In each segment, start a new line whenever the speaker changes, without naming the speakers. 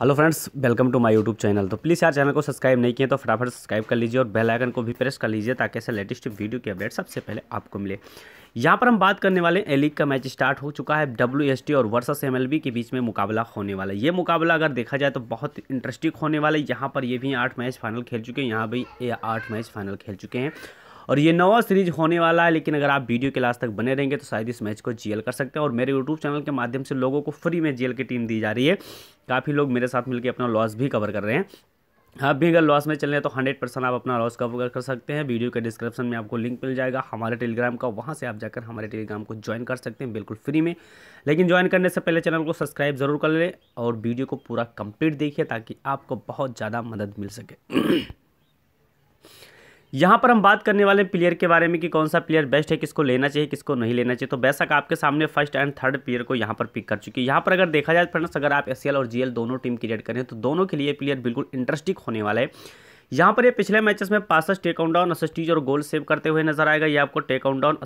hello friends welcome to my YouTube channel तो please यार channel को सब्सक्राइब नहीं किए तो फटाफट सब्सक्राइब कर लीजिए और बेल आइकन को भी प्रेस कर लीजिए ताकि ऐसे लेटेस्ट वीडियो की अपडेट सबसे पहले आपको मिले यहाँ पर हम बात करने वाले हैं एलीग का मैच स्टार्ट हो चुका है डब्ल्यू और वर्सेस एमएलबी के बीच में मुकाबला होने वाला है ये मुकाबला अगर देखा जाए तो बहुत इंटरेस्टिंग होने वाला है यहाँ पर ये भी आठ मैच फाइनल खेल चुके हैं यहाँ भी ये आठ मैच फाइनल खेल चुके हैं और ये नवा सीरीज होने वाला है लेकिन अगर आप वीडियो के लास्ट तक बने रहेंगे तो शायद इस मैच को जीएल कर सकते हैं और मेरे यूट्यूब चैनल के माध्यम से लोगों को फ्री में जीएल की टीम दी जा रही है काफ़ी लोग मेरे साथ मिलकर अपना लॉस भी कवर कर रहे हैं आप भी अगर लॉस में चल रहे हैं तो 100 परसेंट आप अपना लॉस कवर कर सकते हैं वीडियो के डिस्क्रिप्शन में आपको लिंक मिल जाएगा हमारे टेलीग्राम का वहाँ से आप जाकर हमारे टेलीग्राम को ज्वाइन कर सकते हैं बिल्कुल फ्री में लेकिन ज्वाइन करने से पहले चैनल को सब्सक्राइब ज़रूर कर लें और वीडियो को पूरा कंप्लीट देखिए ताकि आपको बहुत ज़्यादा मदद मिल सके यहाँ पर हम बात करने वाले हैं प्लेयर के बारे में कि कौन सा प्लेयर बेस्ट है किसको लेना चाहिए किसको नहीं लेना चाहिए तो बेशक आपके सामने फर्स्ट एंड थर्ड प्लेयर को यहाँ पर पिक कर चुकी है यहाँ पर अगर देखा जाए फ्रेंड्स अगर आप एस और जी दोनों टीम क्रिएट करें तो दोनों के लिए प्लेयर बिल्कुल इंटरेस्टिंग होने वाला है यहाँ पर ये पिछले मैचेस में पासस टेकआउन डाउन और गोल सेव करते हुए नजर आएगा ये आपको टेकआउन डाउन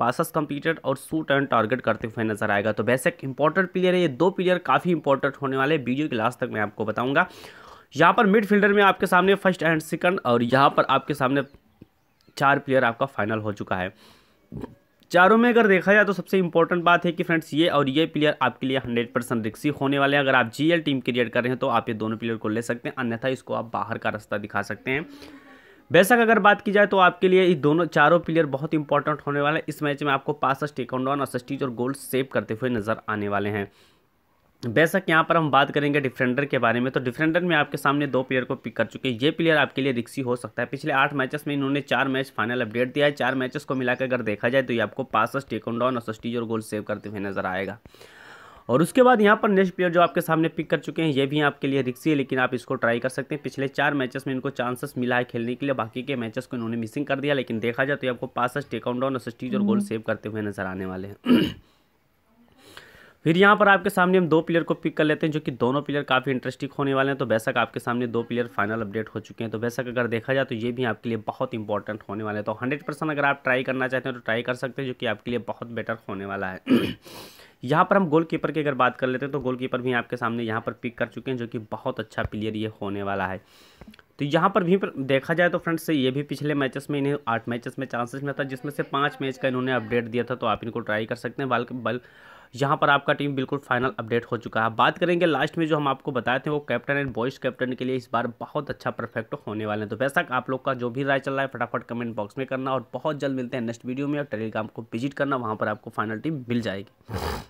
पासस कंप्लीटेड और सूट एंड टारगेट करते हुए नजर आएगा तो एक इंपॉर्टेंट प्लेयर है ये दो प्लेयर काफ़ी इंपॉर्टेंट होने वाले वीडियो के लास्ट तक मैं आपको बताऊंगा यहाँ पर मिडफील्डर में आपके सामने फर्स्ट एंड सेकंड और यहाँ पर आपके सामने चार प्लेयर आपका फाइनल हो चुका है चारों में अगर देखा जाए तो सबसे इंपॉर्टेंट बात है कि फ्रेंड्स ये और ये प्लेयर आपके लिए हंड्रेड परसेंट रिक्सी होने वाले हैं अगर आप जीएल टीम क्रिएट कर रहे हैं तो आप ये दोनों प्लेयर को ले सकते हैं अन्यथा इसको आप बाहर का रास्ता दिखा सकते हैं बेशक अगर बात की जाए तो आपके लिए ये दोनों चारों प्लेयर बहुत इंपॉर्टेंट होने वाले हैं इस मैच में आपको पास टेकआउट और सस्टीज और गोल्ड सेव करते हुए नजर आने वाले हैं बेशक यहाँ पर हम बात करेंगे डिफेंडर के बारे में तो डिफेंडर में आपके सामने दो प्लेयर को पिक कर चुके हैं ये प्लेयर आपके लिए रिक्सी हो सकता है पिछले आठ मैचेस में इन्होंने चार मैच फाइनल अपडेट दिया है चार मैचेस को मिलाकर अगर देखा जाए तो ये आपको पासस टेकन डाउन और और गोल सेव करते हुए नजर आएगा और उसके बाद यहाँ पर नेक्स्ट प्लेयर जो आपके सामने पिक कर चुके हैं ये भी आपके लिए रिक्सी है लेकिन आप इसको ट्राई कर सकते हैं पिछले चार मैचेस में इनको चांसेस मिला है खेलने के लिए बाकी के मैचेस को इन्होंने मिसिंग कर दिया लेकिन देखा जाए तो आपको पास टेकआउट डाउन और और गोल सेव करते हुए नजर आने वाले हैं फिर यहाँ पर आपके सामने हम दो प्लेयर को पिक कर लेते हैं जो कि दोनों प्लेयर काफ़ी इंटरेस्टिंग होने वाले हैं तो वैसा आपके सामने दो प्लेयर फाइनल अपडेट हो चुके हैं तो वैसा अगर देखा जाए तो ये भी आपके लिए बहुत इंपॉर्टेंट होने वाला है तो हंड्रेड परसेंट अगर आप ट्राई करना चाहते हैं तो ट्राई कर सकते हैं जो कि आपके लिए बहुत बेटर होने वाला है यहाँ पर हम कीपर की अगर बात कर लेते हैं तो कीपर भी आपके सामने यहाँ पर पिक कर चुके हैं जो कि बहुत अच्छा प्लेयर ये होने वाला है तो यहाँ पर भी पर देखा जाए तो फ्रेंड्स ये भी पिछले मैचेस में इन्हें आठ मैचेस में चांसेस मिला था जिसमें से पाँच मैच का इन्होंने अपडेट दिया था तो आप इनको ट्राई कर सकते हैं बल्कि बल यहाँ पर आपका टीम बिल्कुल फाइनल अपडेट हो चुका है बात करेंगे लास्ट में जो हम आपको बताए थे वो कैप्टन एंड वॉइस कैप्टन के लिए इस बार बहुत अच्छा परफेक्ट होने वाले हैं तो वैसा आप लोग का जो भी राय चल रहा है फटाफट कमेंट बॉक्स में करना और बहुत जल्द मिलते हैं नेक्स्ट वीडियो में और टेलीग्राम को विजिट करना वहाँ पर आपको फाइनल टीम मिल जाएगी